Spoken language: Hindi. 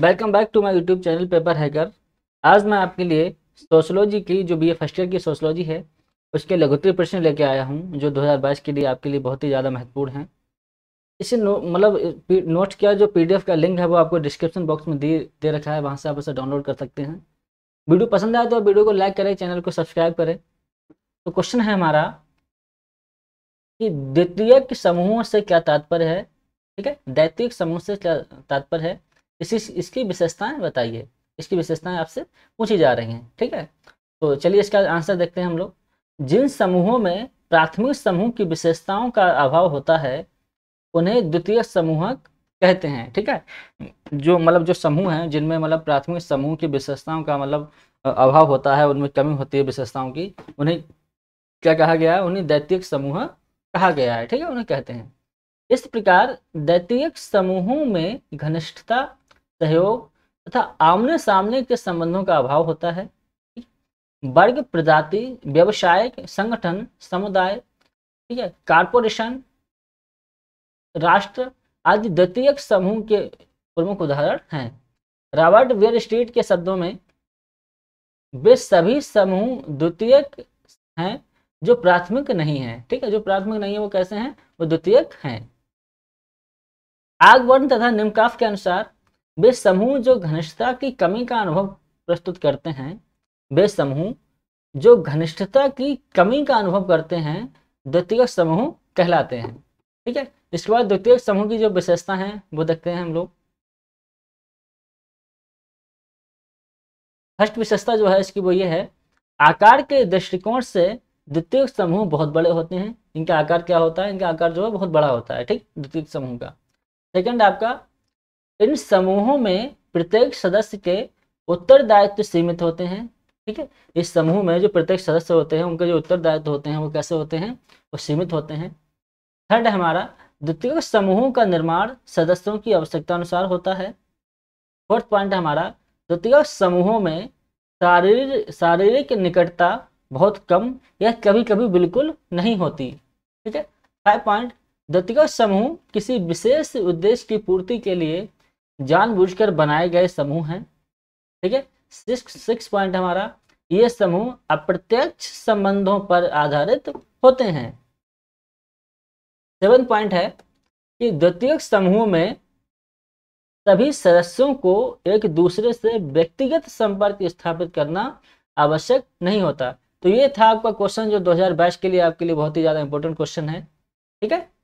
welcome back to my YouTube channel paper hacker आज मैं आपके लिए सोशलॉजी की जो बी फर्स्ट ईयर की सोशलॉजी है उसके लघुतरी प्रश्न लेके आया हूँ जो 2022 के लिए आपके लिए बहुत ही ज़्यादा महत्वपूर्ण हैं इसे नो, मतलब नोट किया जो पीडीएफ का लिंक है वो आपको डिस्क्रिप्शन बॉक्स में दे दे रखा है वहाँ से आप उसे डाउनलोड कर सकते हैं वीडियो पसंद आए तो वीडियो को लाइक करें चैनल को सब्सक्राइब करें तो क्वेश्चन है हमारा कि द्वितीय समूहों से क्या तात्पर्य है ठीक है दैतिक समूह से क्या तात्पर्य है इसी इसकी विशेषताएं बताइए इसकी विशेषताएं आपसे पूछी जा रही हैं ठीक है तो चलिए इसका आंसर देखते हैं हम लोग जिन समूहों में प्राथमिक समूह की विशेषताओं का अभाव होता है उन्हें द्वितीय समूहक कहते हैं ठीक है जो मतलब जो समूह हैं जिनमें मतलब प्राथमिक समूह की विशेषताओं का मतलब अभाव होता है उनमें कमी होती है विशेषताओं की उन्हें क्या कहा गया है उन्हें दैतिक समूह कहा गया है ठीक है उन्हें कहते हैं इस प्रकार दैतीयक समूहों में घनिष्ठता सहयोग तथा आमने सामने के संबंधों का अभाव होता है वर्ग प्रजाति व्यवसायिक संगठन समुदाय ठीक है कारपोरेशन राष्ट्र आदि द्वितीयक समूह के प्रमुख उदाहरण हैं रॉबर्ट वेयर स्ट्रीट के शब्दों में वे सभी समूह द्वितीयक हैं जो प्राथमिक नहीं है ठीक है जो प्राथमिक नहीं है वो कैसे हैं वो द्वितीयक हैं आगवर्ण तथा निमकाफ के अनुसार वे समूह जो घनिष्ठता की कमी का अनुभव प्रस्तुत करते हैं वे समूह जो घनिष्ठता की कमी का अनुभव करते हैं द्वितीय समूह कहलाते हैं ठीक है इसके बाद द्वितीय समूह की जो विशेषता है वो देखते हैं हम लोग फर्स्ट विशेषता जो है इसकी वो ये है आकार के दृष्टिकोण से द्वितीय समूह बहुत बड़े होते हैं इनका आकार क्या होता है इनका आकार जो है बहुत बड़ा होता है ठीक द्वितीय समूह का सेकंड आपका इन समूहों में प्रत्येक सदस्य के उत्तरदायित्व सीमित होते हैं ठीक है इस समूह में जो प्रत्येक सदस्य होते हैं उनके जो उत्तरदायित्व होते हैं वो कैसे होते हैं वो सीमित होते हैं थर्ड है हमारा द्वितीय समूहों का निर्माण सदस्यों की आवश्यकता अनुसार होता है फोर्थ पॉइंट हमारा द्वितीय समूहों में शारीरिक शारीरिक निकटता बहुत कम या कभी कभी बिल्कुल नहीं होती ठीक है फाइव पॉइंट द्वितीय समूह किसी विशेष उद्देश्य की पूर्ति के लिए जानबूझकर बनाए गए समूह हैं ठीक है सिक्स सिक्स पॉइंट हमारा ये समूह अप्रत्यक्ष संबंधों पर आधारित होते हैं सेवन पॉइंट है कि द्वितीय समूह में सभी सदस्यों को एक दूसरे से व्यक्तिगत संपर्क स्थापित करना आवश्यक नहीं होता तो ये था आपका क्वेश्चन जो 2022 के लिए आपके लिए बहुत ही ज़्यादा इंपॉर्टेंट क्वेश्चन है ठीक है